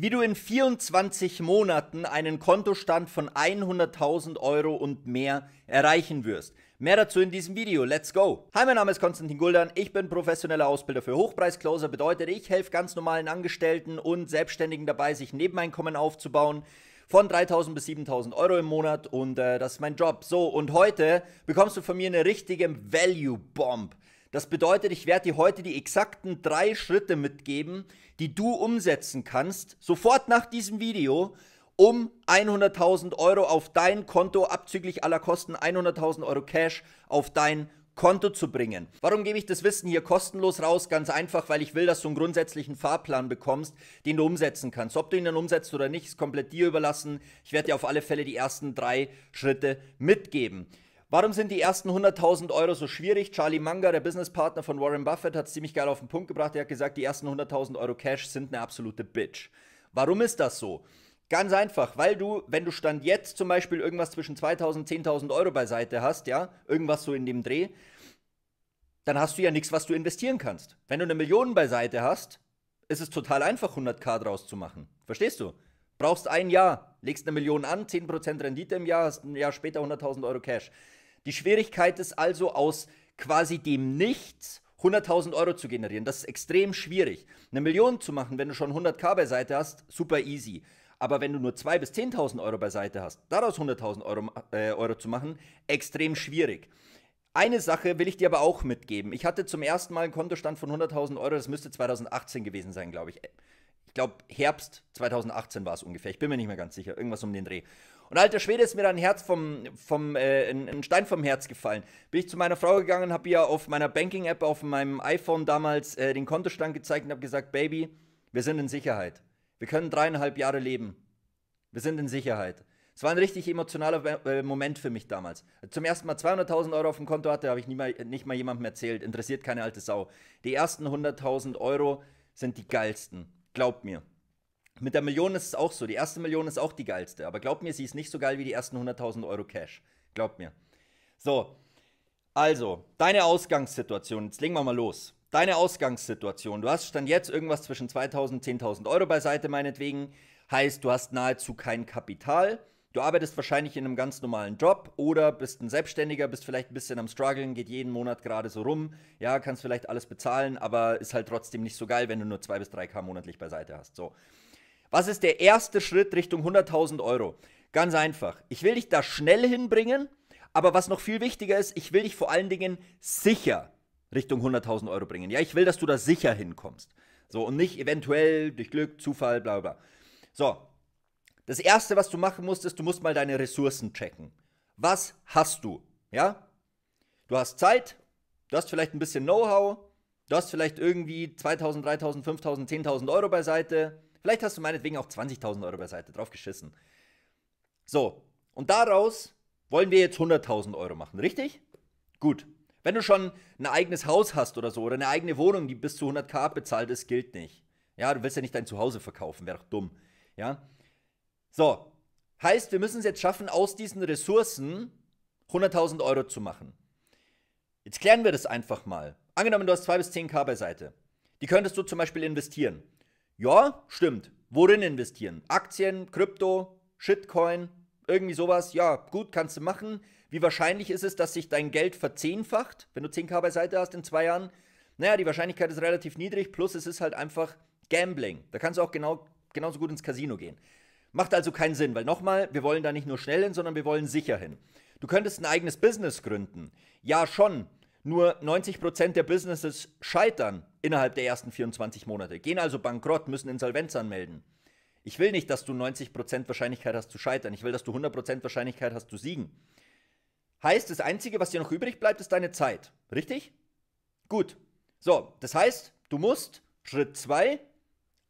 Wie du in 24 Monaten einen Kontostand von 100.000 Euro und mehr erreichen wirst. Mehr dazu in diesem Video. Let's go! Hi, mein Name ist Konstantin Guldan. Ich bin professioneller Ausbilder für Hochpreiscloser. Bedeutet, ich helfe ganz normalen Angestellten und Selbstständigen dabei, sich Nebeneinkommen aufzubauen von 3000 bis 7000 Euro im Monat und äh, das ist mein Job. So, und heute bekommst du von mir eine richtige Value Bomb. Das bedeutet, ich werde dir heute die exakten drei Schritte mitgeben, die du umsetzen kannst, sofort nach diesem Video, um 100.000 Euro auf dein Konto abzüglich aller Kosten, 100.000 Euro Cash auf dein Konto zu bringen. Warum gebe ich das Wissen hier kostenlos raus? Ganz einfach, weil ich will, dass du einen grundsätzlichen Fahrplan bekommst, den du umsetzen kannst. Ob du ihn dann umsetzt oder nicht, ist komplett dir überlassen. Ich werde dir auf alle Fälle die ersten drei Schritte mitgeben. Warum sind die ersten 100.000 Euro so schwierig? Charlie Munger, der Businesspartner von Warren Buffett, hat es ziemlich geil auf den Punkt gebracht. Er hat gesagt, die ersten 100.000 Euro Cash sind eine absolute Bitch. Warum ist das so? Ganz einfach, weil du, wenn du Stand jetzt zum Beispiel irgendwas zwischen 2.000 und 10.000 Euro beiseite hast, ja, irgendwas so in dem Dreh, dann hast du ja nichts, was du investieren kannst. Wenn du eine Million beiseite hast, ist es total einfach, 100k draus zu machen. Verstehst du? Brauchst ein Jahr, legst eine Million an, 10% Rendite im Jahr, hast ein Jahr später 100.000 Euro Cash. Die Schwierigkeit ist also aus quasi dem Nichts 100.000 Euro zu generieren. Das ist extrem schwierig. Eine Million zu machen, wenn du schon 100k beiseite hast, super easy. Aber wenn du nur 2.000 bis 10.000 Euro beiseite hast, daraus 100.000 Euro, äh, Euro zu machen, extrem schwierig. Eine Sache will ich dir aber auch mitgeben. Ich hatte zum ersten Mal einen Kontostand von 100.000 Euro, das müsste 2018 gewesen sein, glaube ich. Ich glaube, Herbst 2018 war es ungefähr. Ich bin mir nicht mehr ganz sicher. Irgendwas um den Dreh. Und alter Schwede ist mir da ein Herz vom, vom äh, ein, Stein vom Herz gefallen. Bin ich zu meiner Frau gegangen, habe ihr auf meiner Banking-App auf meinem iPhone damals äh, den Kontostand gezeigt und habe gesagt, Baby, wir sind in Sicherheit. Wir können dreieinhalb Jahre leben. Wir sind in Sicherheit. Es war ein richtig emotionaler äh, Moment für mich damals. Zum ersten Mal 200.000 Euro auf dem Konto hatte, habe ich nie mal, nicht mal jemandem erzählt. Interessiert keine alte Sau. Die ersten 100.000 Euro sind die geilsten. Glaubt mir. Mit der Million ist es auch so. Die erste Million ist auch die geilste. Aber glaubt mir, sie ist nicht so geil wie die ersten 100.000 Euro Cash. Glaubt mir. So, also, deine Ausgangssituation. Jetzt legen wir mal los. Deine Ausgangssituation. Du hast dann jetzt irgendwas zwischen 2.000 und 10.000 Euro beiseite, meinetwegen. Heißt, du hast nahezu kein Kapital. Du arbeitest wahrscheinlich in einem ganz normalen Job oder bist ein Selbstständiger, bist vielleicht ein bisschen am Struggeln, geht jeden Monat gerade so rum. Ja, kannst vielleicht alles bezahlen, aber ist halt trotzdem nicht so geil, wenn du nur 2 bis 3K monatlich beiseite hast. So. Was ist der erste Schritt Richtung 100.000 Euro? Ganz einfach. Ich will dich da schnell hinbringen, aber was noch viel wichtiger ist, ich will dich vor allen Dingen sicher Richtung 100.000 Euro bringen. Ja, ich will, dass du da sicher hinkommst. So, und nicht eventuell durch Glück, Zufall, bla bla. So, das Erste, was du machen musst, ist, du musst mal deine Ressourcen checken. Was hast du? Ja? Du hast Zeit, du hast vielleicht ein bisschen Know-how, du hast vielleicht irgendwie 2.000, 3.000, 5.000, 10.000 Euro beiseite, Vielleicht hast du meinetwegen auch 20.000 Euro beiseite, drauf geschissen. So, und daraus wollen wir jetzt 100.000 Euro machen, richtig? Gut. Wenn du schon ein eigenes Haus hast oder so, oder eine eigene Wohnung, die bis zu 100k bezahlt ist, gilt nicht. Ja, du willst ja nicht dein Zuhause verkaufen, wäre doch dumm. Ja? So, heißt, wir müssen es jetzt schaffen, aus diesen Ressourcen 100.000 Euro zu machen. Jetzt klären wir das einfach mal. Angenommen, du hast 2 bis 10k beiseite. Die könntest du zum Beispiel investieren. Ja, stimmt. Worin investieren? Aktien, Krypto, Shitcoin, irgendwie sowas? Ja, gut, kannst du machen. Wie wahrscheinlich ist es, dass sich dein Geld verzehnfacht, wenn du 10k beiseite hast in zwei Jahren? Naja, die Wahrscheinlichkeit ist relativ niedrig, plus es ist halt einfach Gambling. Da kannst du auch genau, genauso gut ins Casino gehen. Macht also keinen Sinn, weil nochmal, wir wollen da nicht nur schnell hin, sondern wir wollen sicher hin. Du könntest ein eigenes Business gründen. Ja, schon. Nur 90% der Businesses scheitern innerhalb der ersten 24 Monate, gehen also bankrott, müssen Insolvenz anmelden. Ich will nicht, dass du 90% Wahrscheinlichkeit hast zu scheitern. Ich will, dass du 100% Wahrscheinlichkeit hast zu siegen. Heißt, das Einzige, was dir noch übrig bleibt, ist deine Zeit. Richtig? Gut. So, das heißt, du musst, Schritt 2,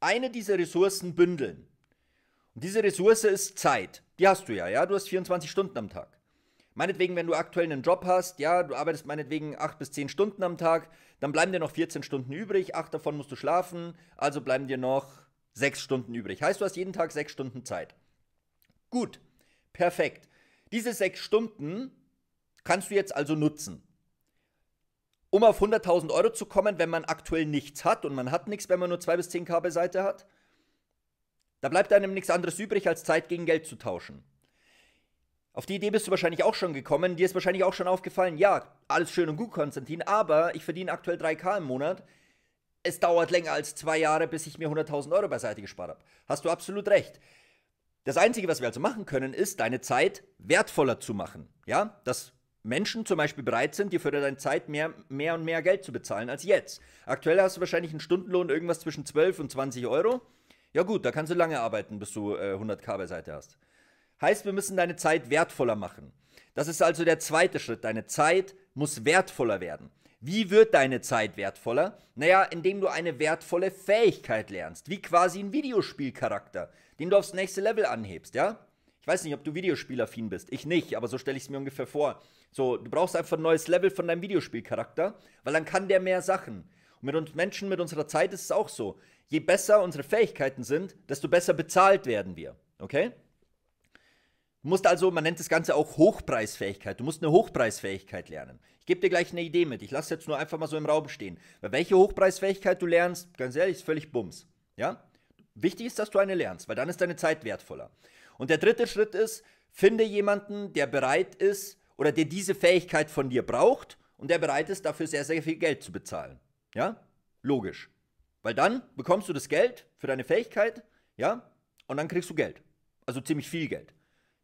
eine dieser Ressourcen bündeln. Und diese Ressource ist Zeit. Die hast du ja, ja? Du hast 24 Stunden am Tag. Meinetwegen, wenn du aktuell einen Job hast, ja, du arbeitest meinetwegen 8 bis 10 Stunden am Tag, dann bleiben dir noch 14 Stunden übrig, 8 davon musst du schlafen, also bleiben dir noch 6 Stunden übrig. Heißt, du hast jeden Tag 6 Stunden Zeit. Gut, perfekt. Diese 6 Stunden kannst du jetzt also nutzen. Um auf 100.000 Euro zu kommen, wenn man aktuell nichts hat und man hat nichts, wenn man nur 2 bis 10k beiseite hat, da bleibt einem nichts anderes übrig, als Zeit gegen Geld zu tauschen. Auf die Idee bist du wahrscheinlich auch schon gekommen. Dir ist wahrscheinlich auch schon aufgefallen, ja, alles schön und gut, Konstantin, aber ich verdiene aktuell 3K im Monat. Es dauert länger als zwei Jahre, bis ich mir 100.000 Euro beiseite gespart habe. Hast du absolut recht. Das Einzige, was wir also machen können, ist, deine Zeit wertvoller zu machen. Ja, dass Menschen zum Beispiel bereit sind, dir für deine Zeit mehr, mehr und mehr Geld zu bezahlen als jetzt. Aktuell hast du wahrscheinlich einen Stundenlohn irgendwas zwischen 12 und 20 Euro. Ja gut, da kannst du lange arbeiten, bis du äh, 100k beiseite hast. Heißt, wir müssen deine Zeit wertvoller machen. Das ist also der zweite Schritt. Deine Zeit muss wertvoller werden. Wie wird deine Zeit wertvoller? Naja, indem du eine wertvolle Fähigkeit lernst, wie quasi ein Videospielcharakter, den du aufs nächste Level anhebst, ja? Ich weiß nicht, ob du Videospielaffin bist. Ich nicht, aber so stelle ich es mir ungefähr vor. So, du brauchst einfach ein neues Level von deinem Videospielcharakter, weil dann kann der mehr Sachen. Und mit uns Menschen, mit unserer Zeit ist es auch so. Je besser unsere Fähigkeiten sind, desto besser bezahlt werden wir. Okay? Du musst also, man nennt das Ganze auch Hochpreisfähigkeit. Du musst eine Hochpreisfähigkeit lernen. Ich gebe dir gleich eine Idee mit. Ich lasse jetzt nur einfach mal so im Raum stehen. Weil welche Hochpreisfähigkeit du lernst, ganz ehrlich, ist völlig Bums. Ja? Wichtig ist, dass du eine lernst, weil dann ist deine Zeit wertvoller. Und der dritte Schritt ist, finde jemanden, der bereit ist oder der diese Fähigkeit von dir braucht und der bereit ist, dafür sehr, sehr viel Geld zu bezahlen. Ja? Logisch. Weil dann bekommst du das Geld für deine Fähigkeit, ja? Und dann kriegst du Geld. Also ziemlich viel Geld.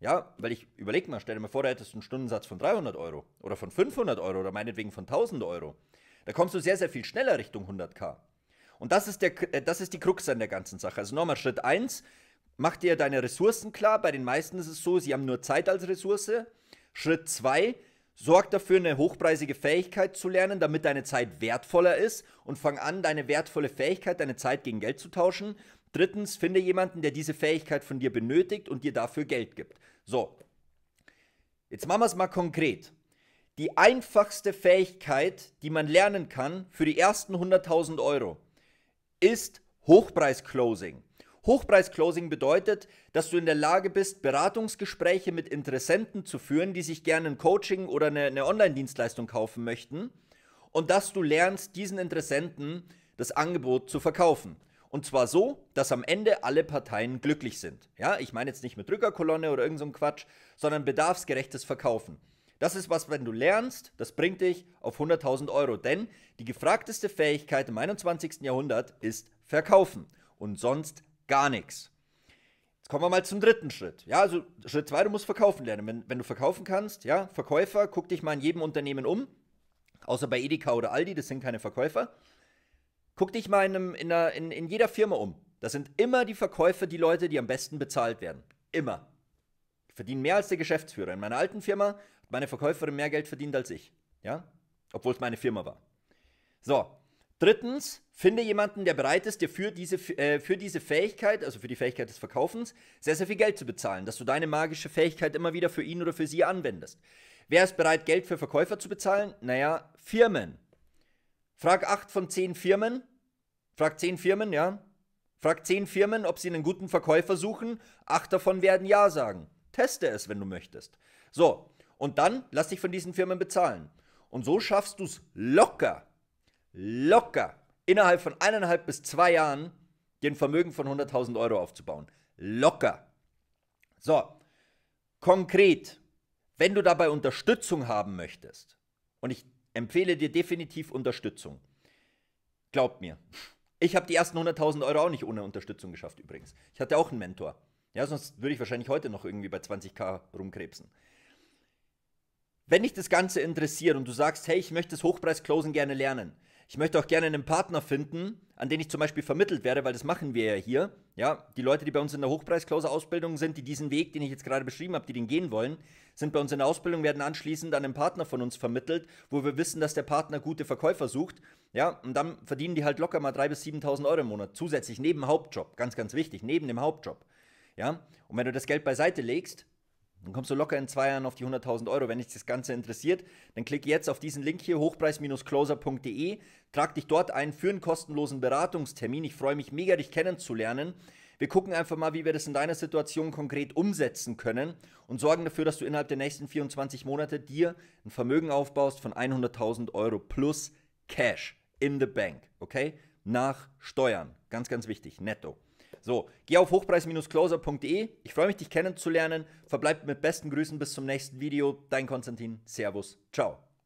Ja, weil ich überleg mal, stell dir mal vor, du hättest einen Stundensatz von 300 Euro oder von 500 Euro oder meinetwegen von 1000 Euro. Da kommst du sehr, sehr viel schneller Richtung 100k. Und das ist, der, äh, das ist die Krux an der ganzen Sache. Also nochmal Schritt 1, mach dir deine Ressourcen klar. Bei den meisten ist es so, sie haben nur Zeit als Ressource. Schritt 2, sorg dafür, eine hochpreisige Fähigkeit zu lernen, damit deine Zeit wertvoller ist und fang an, deine wertvolle Fähigkeit, deine Zeit gegen Geld zu tauschen. Drittens, finde jemanden, der diese Fähigkeit von dir benötigt und dir dafür Geld gibt. So, jetzt machen wir es mal konkret. Die einfachste Fähigkeit, die man lernen kann für die ersten 100.000 Euro, ist Hochpreis-Closing. Hochpreis-Closing bedeutet, dass du in der Lage bist, Beratungsgespräche mit Interessenten zu führen, die sich gerne ein Coaching oder eine, eine Online-Dienstleistung kaufen möchten und dass du lernst, diesen Interessenten das Angebot zu verkaufen. Und zwar so, dass am Ende alle Parteien glücklich sind. Ja, ich meine jetzt nicht mit Drückerkolonne oder irgendeinem so Quatsch, sondern bedarfsgerechtes Verkaufen. Das ist was, wenn du lernst, das bringt dich auf 100.000 Euro. Denn die gefragteste Fähigkeit im 21. Jahrhundert ist Verkaufen und sonst gar nichts. Jetzt kommen wir mal zum dritten Schritt. Ja, also Schritt 2, du musst verkaufen lernen. Wenn, wenn du verkaufen kannst, ja, Verkäufer, guck dich mal in jedem Unternehmen um, außer bei Edeka oder Aldi, das sind keine Verkäufer. Guck dich mal in, einem, in, einer, in, in jeder Firma um. Das sind immer die Verkäufer, die Leute, die am besten bezahlt werden. Immer. verdienen mehr als der Geschäftsführer. In meiner alten Firma hat meine Verkäuferin mehr Geld verdient als ich. Ja? Obwohl es meine Firma war. So. Drittens, finde jemanden, der bereit ist, dir für diese, äh, für diese Fähigkeit, also für die Fähigkeit des Verkaufens, sehr, sehr viel Geld zu bezahlen, dass du deine magische Fähigkeit immer wieder für ihn oder für sie anwendest. Wer ist bereit, Geld für Verkäufer zu bezahlen? Naja, Firmen. Frag acht von zehn Firmen, frag zehn Firmen, ja, frag zehn Firmen, ob sie einen guten Verkäufer suchen, acht davon werden Ja sagen. Teste es, wenn du möchtest. So, und dann lass dich von diesen Firmen bezahlen. Und so schaffst du es locker, locker, innerhalb von eineinhalb bis zwei Jahren, dir Vermögen von 100.000 Euro aufzubauen. Locker. So, konkret, wenn du dabei Unterstützung haben möchtest, und ich empfehle dir definitiv Unterstützung. Glaub mir. Ich habe die ersten 100.000 Euro auch nicht ohne Unterstützung geschafft übrigens. Ich hatte auch einen Mentor. Ja, sonst würde ich wahrscheinlich heute noch irgendwie bei 20k rumkrebsen. Wenn dich das Ganze interessiert und du sagst, hey, ich möchte das Hochpreis-Closing gerne lernen, ich möchte auch gerne einen Partner finden, an den ich zum Beispiel vermittelt werde, weil das machen wir ja hier. Ja, die Leute, die bei uns in der Hochpreisklausel-Ausbildung sind, die diesen Weg, den ich jetzt gerade beschrieben habe, die den gehen wollen, sind bei uns in der Ausbildung, werden anschließend an einen Partner von uns vermittelt, wo wir wissen, dass der Partner gute Verkäufer sucht. Ja, und dann verdienen die halt locker mal 3.000 bis 7.000 Euro im Monat, zusätzlich neben Hauptjob. Ganz, ganz wichtig, neben dem Hauptjob. Ja, und wenn du das Geld beiseite legst, dann kommst du locker in zwei Jahren auf die 100.000 Euro. Wenn dich das Ganze interessiert, dann klick jetzt auf diesen Link hier, hochpreis-closer.de, trag dich dort ein für einen kostenlosen Beratungstermin. Ich freue mich mega, dich kennenzulernen. Wir gucken einfach mal, wie wir das in deiner Situation konkret umsetzen können und sorgen dafür, dass du innerhalb der nächsten 24 Monate dir ein Vermögen aufbaust von 100.000 Euro plus Cash in the Bank, okay? Nach Steuern, ganz, ganz wichtig, netto. So, geh auf hochpreis-closer.de. Ich freue mich, dich kennenzulernen. Verbleib mit besten Grüßen bis zum nächsten Video. Dein Konstantin. Servus. Ciao.